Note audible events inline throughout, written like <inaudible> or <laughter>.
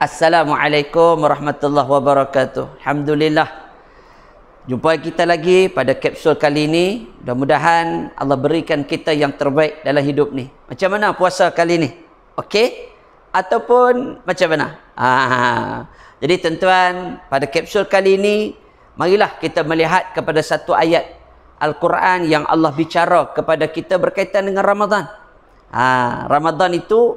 Assalamualaikum warahmatullahi wabarakatuh. Alhamdulillah. Jumpa kita lagi pada kapsul kali ini. Mudah-mudahan Allah berikan kita yang terbaik dalam hidup ni. Macam mana puasa kali ini? Okey? Ataupun macam mana? Ha, ha, ha. Jadi tuan-tuan, pada kapsul kali ini, marilah kita melihat kepada satu ayat Al-Quran yang Allah bicara kepada kita berkaitan dengan Ramadhan. Ha, Ramadan itu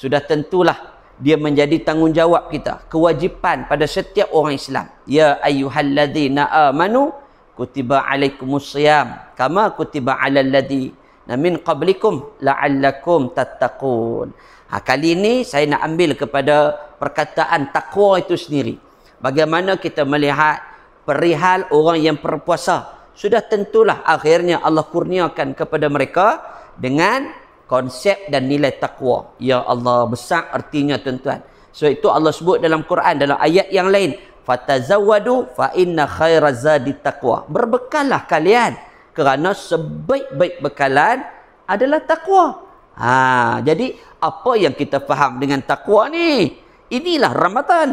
sudah tentulah dia menjadi tanggungjawab kita kewajipan pada setiap orang Islam ya ayyuhallazina amanu kutiba alaikumusiyam kama kutiba alal ladzi min qablikum la'allakum tattaqun ha kali ini saya nak ambil kepada perkataan takwa itu sendiri bagaimana kita melihat perihal orang yang berpuasa sudah tentulah akhirnya Allah kurniakan kepada mereka dengan konsep dan nilai takwa. Ya Allah besar artinya tuan-tuan. So itu Allah sebut dalam Quran dalam ayat yang lain. Fatazawadu fa inna khairazadi takwa. Berbekallah kalian kerana sebaik-baik bekalan adalah takwa. Ha, jadi apa yang kita faham dengan takwa ni? Inilah Ramadan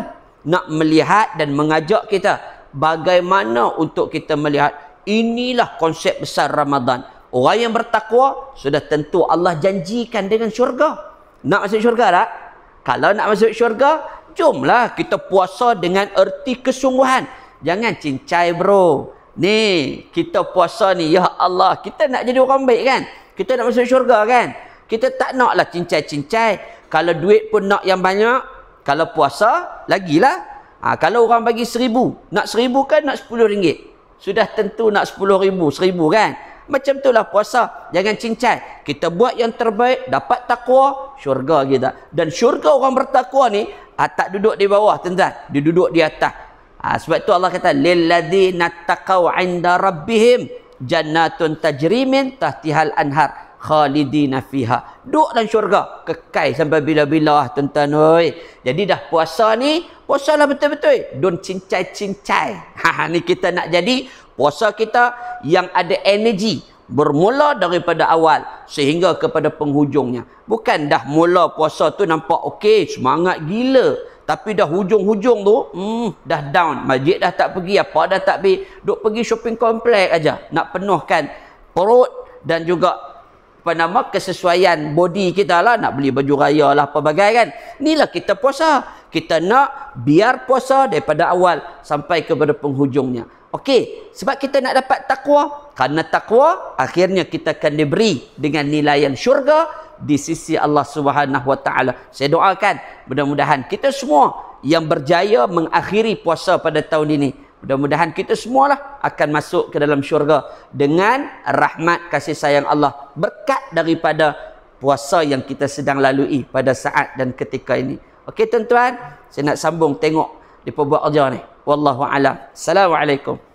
nak melihat dan mengajak kita bagaimana untuk kita melihat inilah konsep besar Ramadan. Orang yang bertakwa sudah tentu Allah janjikan dengan syurga. Nak masuk syurga tak? Kalau nak masuk syurga, jomlah kita puasa dengan erti kesungguhan. Jangan cincai bro. Ni, kita puasa ni ya Allah, kita nak jadi orang baik kan? Kita nak masuk syurga kan? Kita tak nak lah cincai-cincai. Kalau duit pun nak yang banyak, kalau puasa lagilah. Ha, kalau orang bagi seribu, nak seribu kan nak sepuluh ringgit? Sudah tentu nak sepuluh ribu, seribu kan? Macam itulah puasa. Jangan cincai. Kita buat yang terbaik, dapat takwa, syurga kita. Dan syurga orang bertakwa ni, ah, tak duduk di bawah, tuan-tuan. Dia duduk di atas. Ha, sebab itu Allah kata, لِلَّذِينَ اتَّقَوْ عِنْدَ رَبِّهِمْ جَنَّةٌ تَجْرِيمٍ تَحْتِهَا anhar Khalidi فِيهَا Duk dalam syurga. Kekai sampai bila-bila, tuan-tuan. Jadi dah puasa ni, puasa lah betul-betul. Don cincai-cincai. <laughs> Ha, ha, ni kita nak jadi puasa kita yang ada energi bermula daripada awal sehingga kepada penghujungnya bukan dah mula puasa tu nampak okey semangat gila tapi dah hujung-hujung tu hmm dah down masjid dah tak pergi apa dah tak pergi duk pergi shopping complex aja nak penuhkan perut dan juga apa nama kesesuaian body kita lah nak beli baju raya lah pelbagai kan inilah kita puasa kita nak biar puasa daripada awal sampai kepada penghujungnya Okey, sebab kita nak dapat takwa, karena takwa akhirnya kita akan diberi dengan nilai yang syurga di sisi Allah Subhanahu Wa Taala. Saya doakan mudah-mudahan kita semua yang berjaya mengakhiri puasa pada tahun ini. Mudah-mudahan kita semualah akan masuk ke dalam syurga dengan rahmat kasih sayang Allah berkat daripada puasa yang kita sedang lalui pada saat dan ketika ini. Okey tuan-tuan, saya nak sambung tengok di buat kerja ni. Wallahu alam. Assalamualaikum.